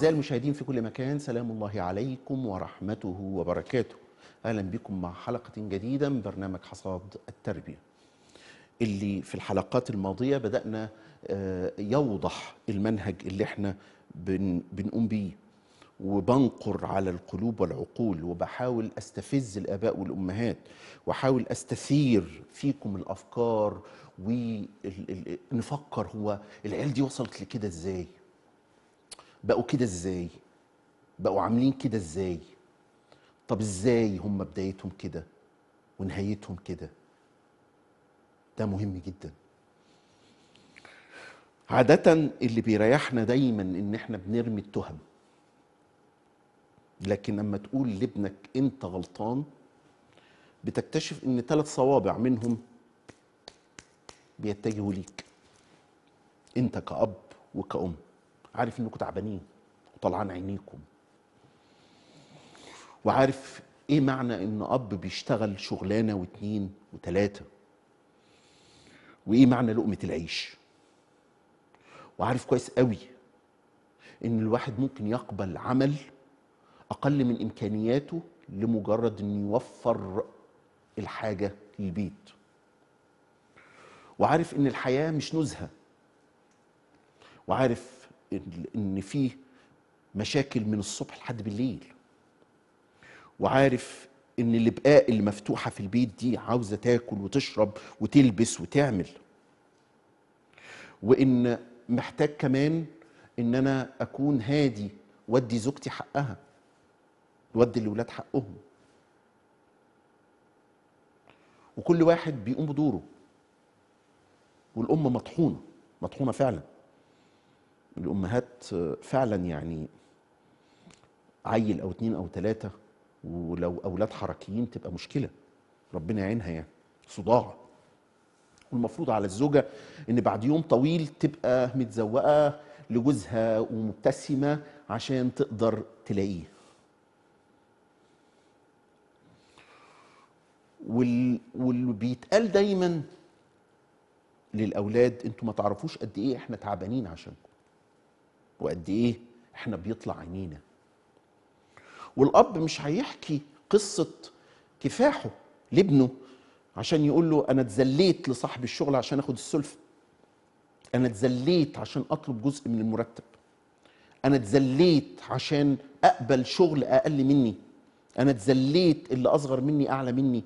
أعزائي المشاهدين في كل مكان سلام الله عليكم ورحمته وبركاته أهلا بكم مع حلقة جديدة من برنامج حصاد التربية اللي في الحلقات الماضية بدأنا آه، يوضح المنهج اللي احنا بنقوم بيه وبنقر على القلوب والعقول وبحاول استفز الاباء والامهات واحاول استثير فيكم الافكار ونفكر هو العيال دي وصلت لكده ازاي بقوا كده ازاي بقوا عاملين كده ازاي طب ازاي هم بدايتهم كده ونهايتهم كده ده مهم جدا عادة اللي بيريحنا دايما ان احنا بنرمي التهم لكن لما تقول لابنك انت غلطان بتكتشف ان ثلاث صوابع منهم بيتجهوا ليك انت كأب وكأم عارف انكم تعبانين وطلعان عينيكم وعارف ايه معنى ان اب بيشتغل شغلانه واتنين وتلاته وايه معنى لقمه العيش وعارف كويس قوي ان الواحد ممكن يقبل عمل اقل من امكانياته لمجرد ان يوفر الحاجه للبيت وعارف ان الحياه مش نزهه وعارف ان فيه مشاكل من الصبح لحد بالليل وعارف ان الابقاء المفتوحه في البيت دي عاوزه تاكل وتشرب وتلبس وتعمل وان محتاج كمان ان انا اكون هادي وادي زوجتي حقها وادي الاولاد حقهم وكل واحد بيقوم بدوره والام مطحونه مطحونه فعلا الامهات فعلا يعني عيل او اتنين او تلاته ولو اولاد حركيين تبقى مشكله ربنا يعينها يعني صداع والمفروض على الزوجه ان بعد يوم طويل تبقى متزوقه لجوزها ومبتسمه عشان تقدر تلاقيه واللي بيتقال دايما للاولاد انتوا ما تعرفوش قد ايه احنا تعبانين عشانكم وقد ايه احنا بيطلع عينينا والاب مش هيحكي قصه كفاحه لابنه عشان يقول له انا اتذليت لصاحب الشغل عشان اخد السلفه انا اتذليت عشان اطلب جزء من المرتب انا اتذليت عشان اقبل شغل اقل مني انا اتذليت اللي اصغر مني اعلى مني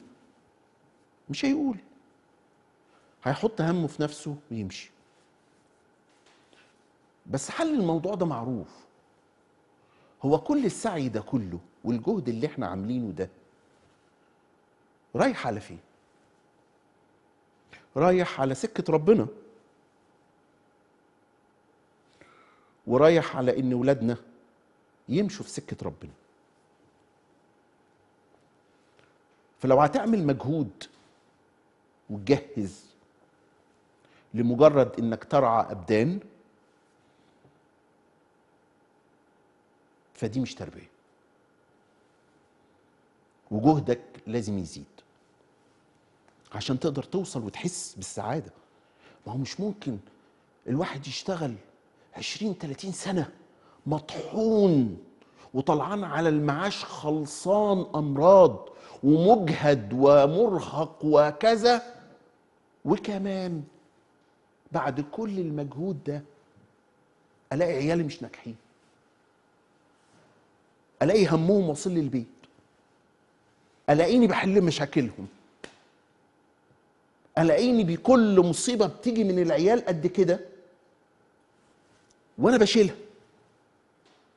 مش هيقول هيحط همه في نفسه ويمشي بس حل الموضوع ده معروف هو كل السعي ده كله والجهد اللي احنا عاملينه ده رايح على فين رايح على سكة ربنا ورايح على ان ولادنا يمشوا في سكة ربنا فلو هتعمل مجهود وتجهز لمجرد انك ترعى ابدان فدي مش تربيه وجهدك لازم يزيد عشان تقدر توصل وتحس بالسعاده ما هو مش ممكن الواحد يشتغل 20 30 سنه مطحون وطلعان على المعاش خلصان امراض ومجهد ومرهق وكذا وكمان بعد كل المجهود ده الاقي عيالي مش ناجحين الاقي همهم واصل لي البيت الاقيني بحل مشاكلهم الاقيني بكل مصيبه بتيجي من العيال قد كده وانا بشيلها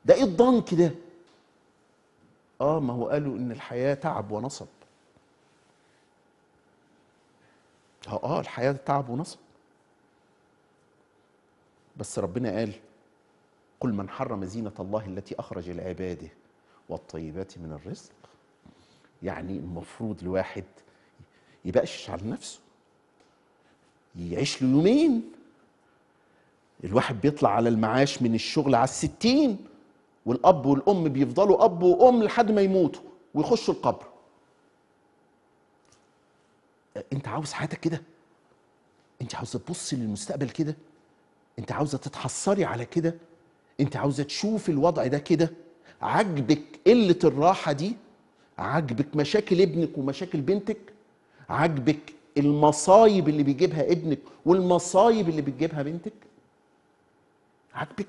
ده ايه الضنك ده اه ما هو قالوا ان الحياه تعب ونصب اه الحياه تعب ونصب بس ربنا قال قل من حرم زينه الله التي اخرج لعباده والطيبات من الرزق يعني المفروض الواحد يبقش على نفسه يعيش له يومين الواحد بيطلع على المعاش من الشغل على الستين والأب والأم بيفضلوا أب وأم لحد ما يموتوا ويخشوا القبر أنت عاوز حياتك كده أنت عاوزة تبصي للمستقبل كده أنت عاوزة تتحصري على كده أنت عاوزة تشوف الوضع ده كده عجبك قله الراحه دي عجبك مشاكل ابنك ومشاكل بنتك عجبك المصايب اللي بيجيبها ابنك والمصايب اللي بتجيبها بنتك عاجبك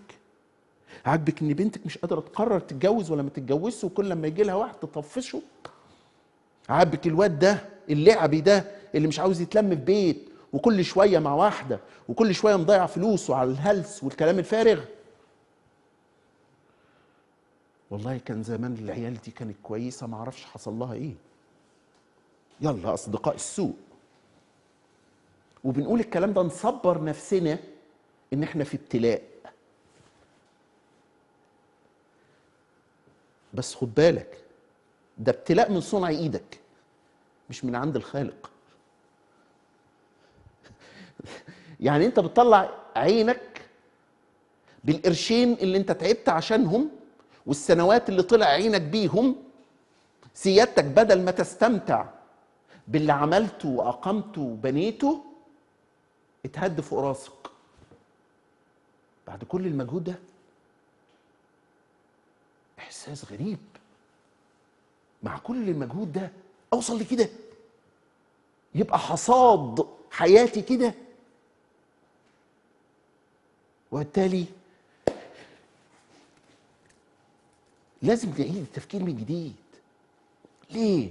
عاجبك ان بنتك مش قادره تقرر تتجوز ولا ما تتجوزش وكل لما يجي لها واحد تطفشه عاجبك الواد ده اللعبي ده اللي مش عاوز يتلم في بيت وكل شويه مع واحده وكل شويه مضيع فلوسه على الهلس والكلام الفارغ والله كان زمان العيال دي كانت كويسه ما اعرفش حصل لها ايه يلا اصدقاء السوء وبنقول الكلام ده نصبر نفسنا ان احنا في ابتلاء بس خد بالك ده ابتلاء من صنع ايدك مش من عند الخالق يعني انت بتطلع عينك بالقرشين اللي انت تعبت عشانهم والسنوات اللي طلع عينك بيهم سيادتك بدل ما تستمتع باللي عملته واقمته وبنيته اتهد فوق راسك بعد كل المجهود ده احساس غريب مع كل المجهود ده اوصل لكده يبقى حصاد حياتي كده وبالتالي لازم تعيد التفكير من جديد ليه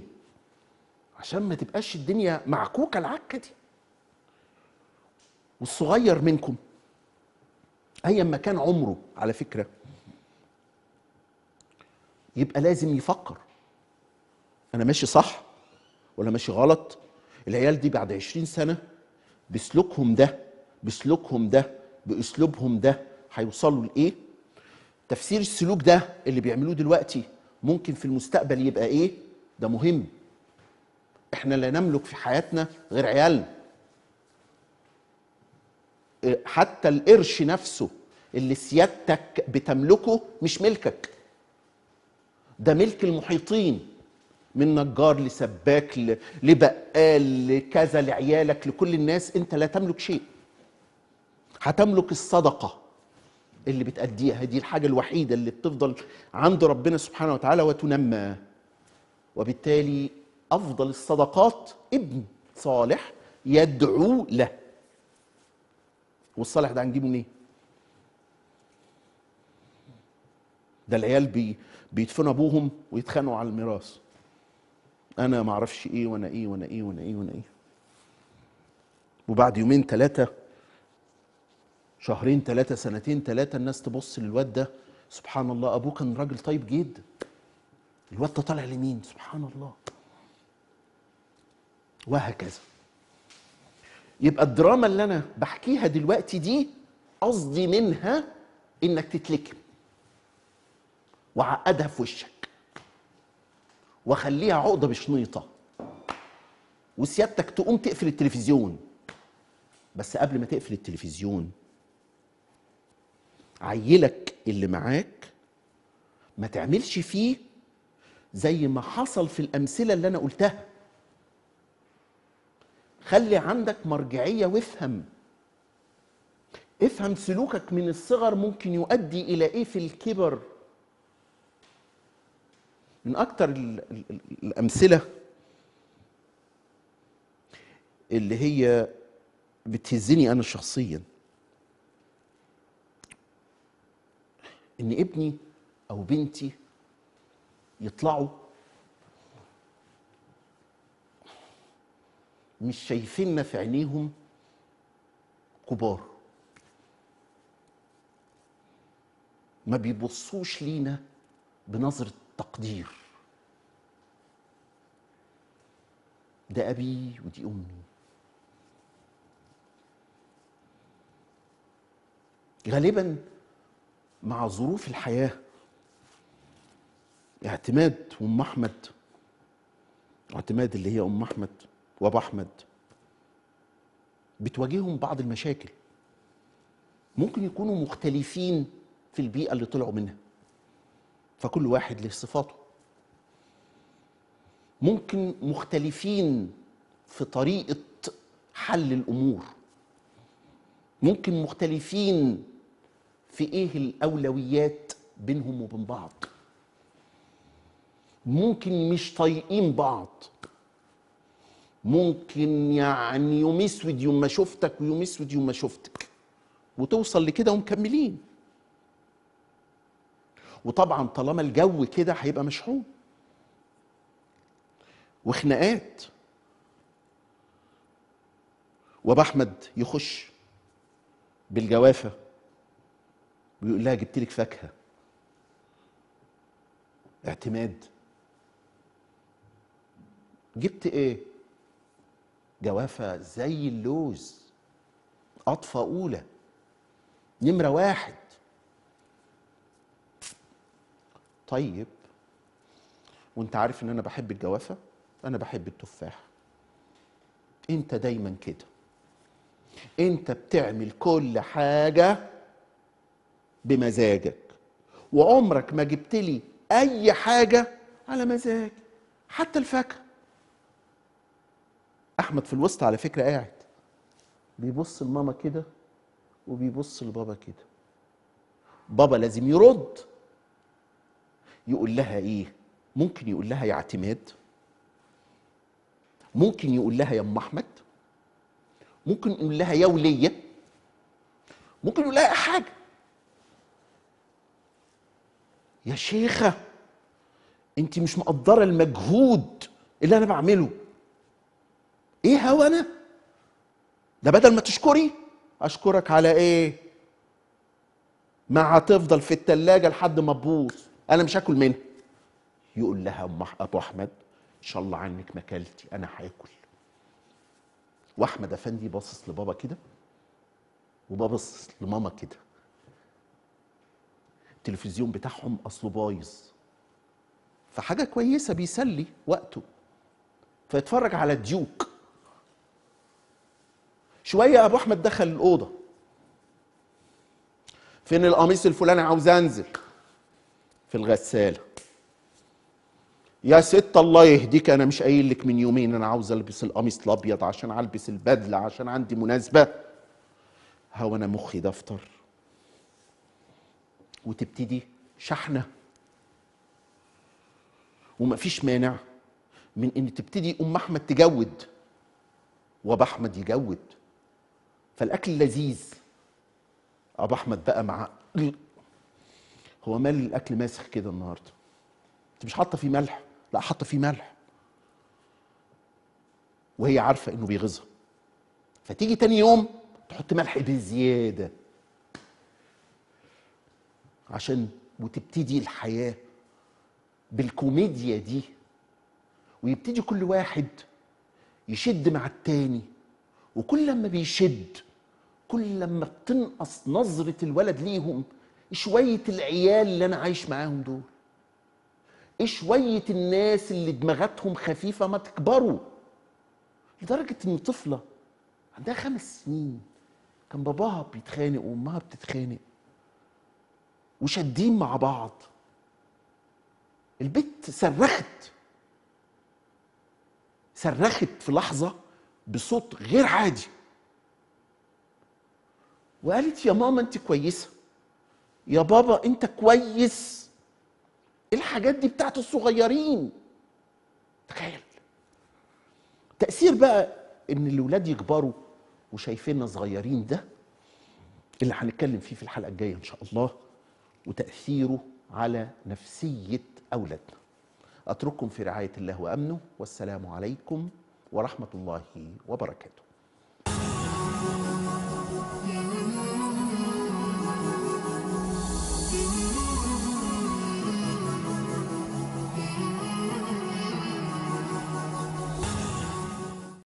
عشان ما تبقاش الدنيا معكوكه العكه دي والصغير منكم ايا ما كان عمره على فكره يبقى لازم يفكر انا ماشي صح ولا ماشي غلط العيال دي بعد 20 سنه بسلوكهم ده بسلوكهم ده باسلوبهم ده هيوصلوا لايه تفسير السلوك ده اللي بيعملوه دلوقتي ممكن في المستقبل يبقى ايه ده مهم احنا لا نملك في حياتنا غير عيالنا إيه، حتى القرش نفسه اللي سيادتك بتملكه مش ملكك ده ملك المحيطين من نجار لسباك لبقال لكذا لعيالك لكل الناس انت لا تملك شيء هتملك الصدقه اللي بتأديها دي الحاجة الوحيدة اللي بتفضل عند ربنا سبحانه وتعالى وتنمى وبالتالي أفضل الصدقات ابن صالح يدعو له والصالح ده هنجيبه منين؟ ده العيال بي بيدفنوا ابوهم ويتخانقوا على الميراث انا ما اعرفش ايه وانا ايه وانا ايه وانا ايه وانا ايه وبعد يومين ثلاثه شهرين ثلاثة سنتين ثلاثة الناس تبص للواد ده سبحان الله أبوه كان راجل طيب جدا الواد ده طالع لمين سبحان الله وهكذا يبقى الدراما اللي أنا بحكيها دلوقتي دي قصدي منها إنك تتلكم وعقدها في وشك وخليها عقدة بشنيطة وسيادتك تقوم تقفل التلفزيون بس قبل ما تقفل التلفزيون عيلك اللي معاك ما تعملش فيه زي ما حصل في الامثله اللي انا قلتها خلي عندك مرجعيه وافهم افهم سلوكك من الصغر ممكن يؤدي الى ايه في الكبر من اكتر الامثله اللي هي بتهزني انا شخصيا ان ابني او بنتي يطلعوا مش شايفيننا في عينيهم كبار ما بيبصوش لينا بنظرة تقدير ده أبي ودي أمي غالبا مع ظروف الحياه اعتماد ام احمد اعتماد اللي هي ام احمد وابو احمد بتواجههم بعض المشاكل ممكن يكونوا مختلفين في البيئه اللي طلعوا منها فكل واحد له صفاته ممكن مختلفين في طريقه حل الامور ممكن مختلفين في ايه الاولويات بينهم وبين بعض ممكن مش طايقين بعض ممكن يعني يوم اسود يوم ما شفتك ويوم اسود يوم ما شفتك وتوصل لكده ومكملين وطبعا طالما الجو كده هيبقى مشحون وخناقات وابو احمد يخش بالجوافه ويقول لها جبت لك فاكهه اعتماد جبت ايه جوافه زي اللوز اطفى اولى نمره واحد طيب وانت عارف ان انا بحب الجوافه انا بحب التفاح انت دايما كده انت بتعمل كل حاجه بمزاجك وعمرك ما جبت لي اي حاجه على مزاجي حتى الفاكهه احمد في الوسط على فكره قاعد بيبص لماما كده وبيبص لبابا كده بابا لازم يرد يقول لها ايه ممكن يقول لها يا اعتماد ممكن يقول لها يا ام احمد ممكن يقول لها يا وليه ممكن يقول لها حاجه يا شيخه انت مش مقدره المجهود اللي انا بعمله ايه هو انا ده بدل ما تشكري اشكرك على ايه ما هتفضل في التلاجة لحد ما تبوظ انا مش هاكل منها يقول لها ام ابو احمد ان شاء الله عنك ما اكلتي انا هاكل واحمد افندي باصص لبابا كده وبابص لماما كده التلفزيون بتاعهم اصله بايظ فحاجه كويسه بيسلي وقته فيتفرج على ديوك شويه ابو احمد دخل الاوضه فين القميص الفلاني عاوز انزل في الغساله يا ست الله يهديك انا مش قايل لك من يومين انا عاوز البس القميص الابيض عشان البس البدله عشان عندي مناسبه هو انا مخي دفتر وتبتدي شحنه ومفيش مانع من ان تبتدي ام احمد تجود وابا احمد يجود فالاكل لذيذ ابا احمد بقى مع هو مال الاكل ماسخ كده النهارده انت مش حاطه فيه ملح لا حاطه فيه ملح وهي عارفه انه بيغيظها فتيجي تاني يوم تحط ملح بزياده عشان وتبتدي الحياه بالكوميديا دي ويبتدي كل واحد يشد مع التاني وكل لما بيشد كل لما بتنقص نظرة الولد ليهم شوية العيال اللي أنا عايش معاهم دول شوية الناس اللي دماغاتهم خفيفة ما تكبروا لدرجة إن طفلة عندها خمس سنين كان باباها بيتخانق وأمها بتتخانق وشادين مع بعض البت صرخت صرخت في لحظة بصوت غير عادي وقالت يا ماما انت كويسة يا بابا انت كويس إيه الحاجات دي بتاعت الصغيرين تخيل تأثير بقى ان الولاد يكبروا وشايفيننا صغيرين ده اللي هنتكلم فيه في الحلقة الجاية ان شاء الله وتأثيره على نفسية أولادنا أترككم في رعاية الله وأمنه والسلام عليكم ورحمة الله وبركاته